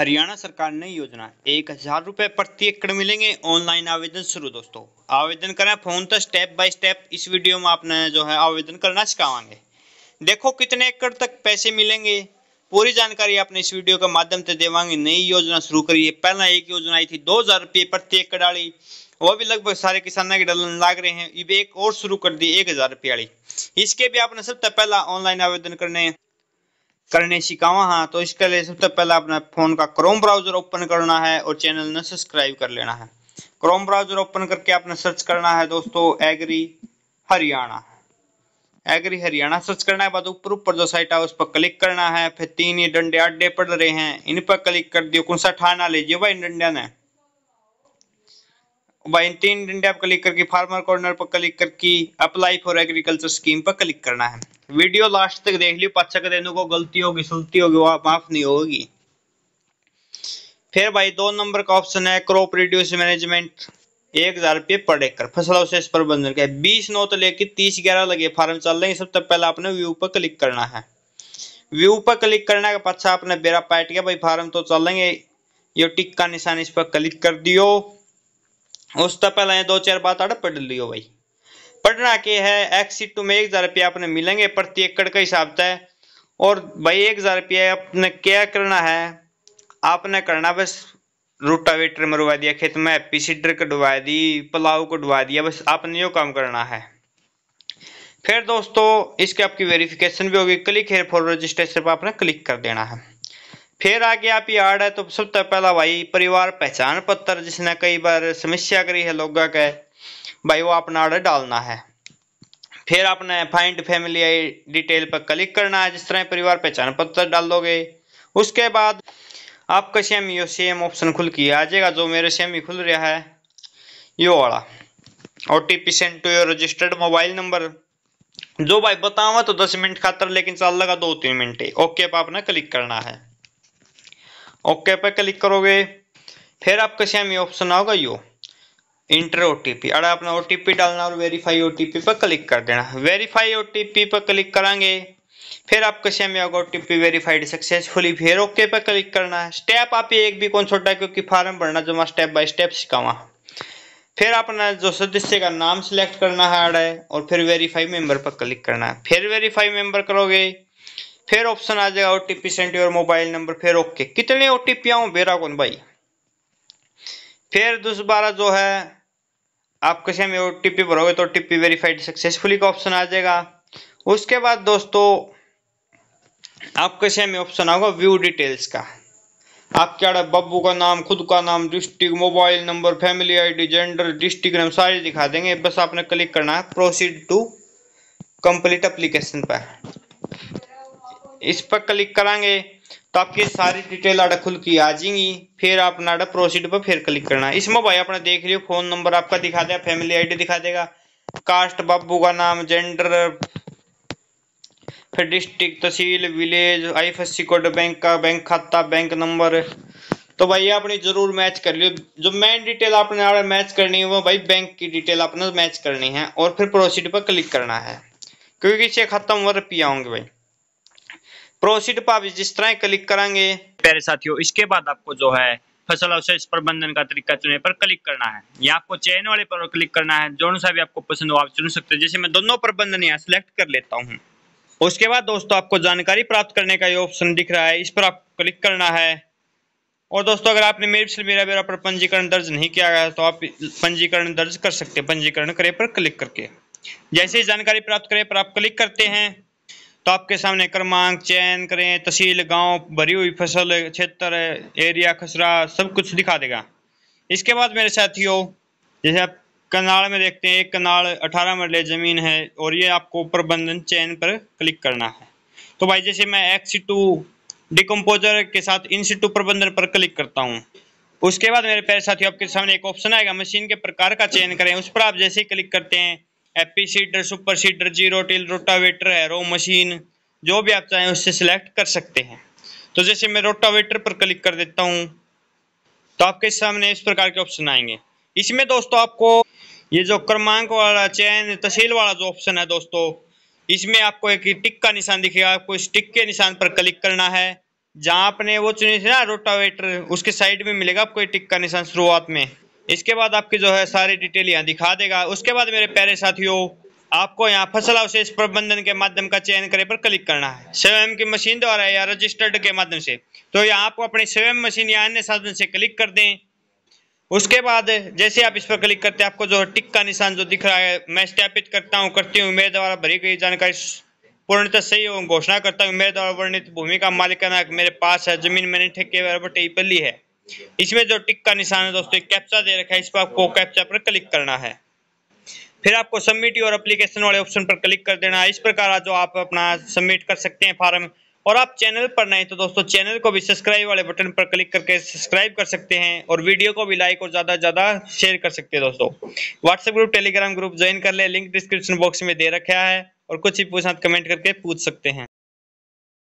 हरियाणा सरकार नई योजना एक हजार रुपये प्रति एकड़ मिलेंगे ऑनलाइन आवेदन शुरू दोस्तों आवेदन करें फोन तो स्टेप बाय स्टेप इस वीडियो में आपने जो है आवेदन करना सिखावांगे देखो कितने एकड़ तक पैसे मिलेंगे पूरी जानकारी आपने इस वीडियो के माध्यम से देवांगे नई योजना शुरू करी है पहला एक योजना आई थी दो हजार रुपये प्रति एकड़ वाली वो भी लगभग सारे किसानों के डलन लाग रहे हैं ये एक और शुरू कर दी एक हजार रुपये वाली इसके भी आपने सबसे पहला ऑनलाइन आवेदन करने करने सिखावा हाँ तो इसके लिए सबसे पहले अपना फ़ोन का क्रोम ब्राउज़र ओपन करना है और चैनल ने सब्सक्राइब कर लेना है क्रोम ब्राउज़र ओपन करके आपने सर्च करना है दोस्तों agri Haryana agri Haryana search करने के बाद ऊपर ऊपर जो साइट है उस पर क्लिक करना है फिर तीन ही डंडे अड्डे पड़ रहे हैं इन पर क्लिक कर दियो कौन सा ठाना लीजिए भाई डंडिया ने तीन डंडे आप क्लिक करके फार्मर कॉर्नर पर क्लिक करके अप्लाई फॉर एग्रीकल्चर स्कीम पर क्लिक करना है वीडियो लास्ट तक देख लियो पाचा के को गलती होगी सुलती होगी वो माफ नहीं होगी फिर भाई दो नंबर का ऑप्शन है क्रॉप रिड्यूस मैनेजमेंट एक हजार रुपये पर एकर फसल अवशेष प्रबंधन के बीस नौ तो लेके तीस ग्यारह लगे फार्म चल रहे हैं सबसे पहले आपने व्यू पर क्लिक करना है व्यू पर क्लिक करने के पश्चात आपने बेरा पैट गया भाई फार्म तो चल लेंगे ये टिक का निशान इस पर क्लिक कर दियो उस तो पहले दो चार बात आड़ पढ़ लियो भाई पढ़ना के है एक्सिट में एक हज़ार रुपया अपने मिलेंगे प्रति एकड़ का हिसाब से और भाई एक हज़ार रुपया अपने क्या करना है आपने करना बस रोटावेटर मरवा दिया खेत में हैप्पी सीडर को दी पुलाव को दिया बस आपने यो काम करना है फिर दोस्तों इसके आपकी वेरिफिकेशन भी होगी क्लिक हेयर फॉर रजिस्ट्रेशन पर आपने क्लिक कर देना है फिर आगे आप ये आड़ है तो सबसे पहला भाई परिवार पहचान पत्र जिसने कई बार समस्या करी है लोगों के भाई वो अपना आड़ डालना है फिर आपने फाइंड फैमिली आई डिटेल पर क्लिक करना है जिस तरह परिवार पहचान पत्र डालोगे उसके बाद आपका सेम यो सेम ऑप्शन खुल के आ जाएगा जो मेरे सेम ही खुल रहा है यो वाला O T P send to your registered mobile number जो भाई बताऊँ तो दस मिनट खातर लेकिन चल लगा दो तीन मिनट ओके पर आपने क्लिक करना है ओके पर क्लिक करोगे फिर आपके ये ऑप्शन आओगा यो इंटर ओ टी पी अरे अपना ओ टी पी डालना और वेरीफाई ओ टी पी पर क्लिक कर देना वेरीफाई ओ टी पी पर क्लिक करेंगे फिर आपके ये होगा O T P verified successfully फिर ओके पर क्लिक करना है स्टेप आप एक भी कौन छोटा क्योंकि फॉर्म भरना जो मैं स्टेप बाय स्टेप सिखावा फिर अपना जो सदस्य का नाम सिलेक्ट करना है है और फिर वेरीफाई मेंबर पर क्लिक करना है फिर वेरीफाई मेंबर करोगे फिर ऑप्शन आ जाएगा OTP send your mobile number फिर ओके कितने ओटीपी आऊ बेरा कौन भाई फिर दोबारा जो है आप किसी में ओटीपी भरोगे तो ओटीपी वेरीफाइड सक्सेसफुली का ऑप्शन आ जाएगा उसके बाद दोस्तों आपके में ऑप्शन आऊंगा व्यू डिटेल्स का आप क्या बब्बू का नाम खुद का नाम district mobile number family ID gender district नाम सारे दिखा देंगे बस आपने क्लिक करना है प्रोसीड टू कंप्लीट एप्लीकेशन पर इस पर क्लिक करेंगे तो आपकी सारी डिटेल आड़ा खुल की आ जाएंगी फिर आप नाडा प्रोसीड पर फिर क्लिक करना है इसमें भाई अपना देख लियो फोन नंबर आपका दिखा देगा फैमिली आईडी दिखा देगा कास्ट बाबू का नाम जेंडर फिर डिस्ट्रिक्ट तहसील विलेज आई कोड बैंक का बैंक खाता बैंक नंबर तो भाई अपनी जरूर मैच कर लियो जो मेन डिटेल आपने मैच करनी है वो भाई बैंक की डिटेल आपने मैच करनी है और फिर प्रोसीड पर क्लिक करना है क्योंकि इसे खत्म हुआ रुपया होंगे भाई प्रोसीड पर आप जिस तरह क्लिक करेंगे प्यारे साथियों इसके बाद आपको जो है फसल अवशेष प्रबंधन का तरीका चुने पर क्लिक करना है यहाँ आपको चयन वाले पर क्लिक करना है जो सा भी आपको पसंद हो आप चुन सकते हैं जैसे मैं दोनों प्रबंधन यहाँ सेलेक्ट कर लेता हूँ उसके बाद दोस्तों आपको जानकारी प्राप्त करने का ये ऑप्शन दिख रहा है इस पर आपको क्लिक करना है और दोस्तों अगर आपने मेरे से मेरा मेरा पर पंजीकरण दर्ज नहीं किया गया तो आप पंजीकरण दर्ज कर सकते हैं पंजीकरण करे पर क्लिक करके जैसे ही जानकारी प्राप्त करे पर आप क्लिक करते हैं तो आपके सामने क्रमांक चयन करें तहसील गांव भरी हुई फसल क्षेत्र एरिया खसरा सब कुछ दिखा देगा इसके बाद मेरे साथियों जैसे आप कनाल में देखते हैं एक कनाल 18 मरले ज़मीन है और ये आपको प्रबंधन चयन पर क्लिक करना है तो भाई जैसे मैं एक्स टू डिकम्पोजर के साथ इन टू प्रबंधन पर क्लिक करता हूँ उसके बाद मेरे प्यारे साथियों आपके सामने एक ऑप्शन आएगा मशीन के प्रकार का चयन करें उस पर आप जैसे ही क्लिक करते हैं happy seeder super seeder zero till rotavator एरो मशीन जो भी आप चाहें उससे सिलेक्ट कर सकते हैं तो जैसे मैं रोटावेटर पर क्लिक कर देता हूँ तो आपके सामने इस प्रकार के ऑप्शन आएंगे इसमें दोस्तों आपको ये जो क्रमांक वाला चैन तहसील वाला जो ऑप्शन है दोस्तों इसमें आपको एक टिक का निशान दिखेगा आपको इस टिक के निशान पर क्लिक करना है जहाँ आपने वो चुनी थी ना रोटावेटर उसके साइड में मिलेगा आपको टिक का निशान शुरुआत में इसके बाद आपकी जो है सारी डिटेल यहाँ दिखा देगा उसके बाद मेरे प्यारे साथियों आपको यहाँ फसल अवशेष प्रबंधन के माध्यम का चयन करे पर क्लिक करना है स्वयं की मशीन द्वारा या रजिस्टर्ड के माध्यम से तो यहाँ आपको अपनी स्वयं मशीन या अन्य साधन से क्लिक कर दें उसके बाद जैसे आप इस पर क्लिक करते हैं आपको जो टिक का निशान जो दिख रहा है मैं स्थापित करता हूँ करती हूँ मेरे द्वारा भरी गई जानकारी पूर्णतः सही हो घोषणा करता हूँ मेरे द्वारा वर्णित भूमि का मालिकाना मेरे पास है जमीन मैंने ठेके पर ली है इसमें जो टिक का निशान है दोस्तों कैप्चा दे रखा है इस पर आपको कैप्चा पर क्लिक करना है फिर आपको सबमिट योर एप्लीकेशन वाले ऑप्शन पर क्लिक कर देना है इस प्रकार जो आप अपना सबमिट कर सकते हैं फार्म और आप चैनल पर नए तो दोस्तों चैनल को भी सब्सक्राइब वाले बटन पर क्लिक करके सब्सक्राइब कर सकते हैं और वीडियो को भी लाइक और ज़्यादा से ज़्यादा शेयर कर सकते हैं दोस्तों WhatsApp group Telegram group join कर ले लिंक डिस्क्रिप्शन बॉक्स में दे रखा है और कुछ ही पूछना कमेंट तो करके पूछ सकते हैं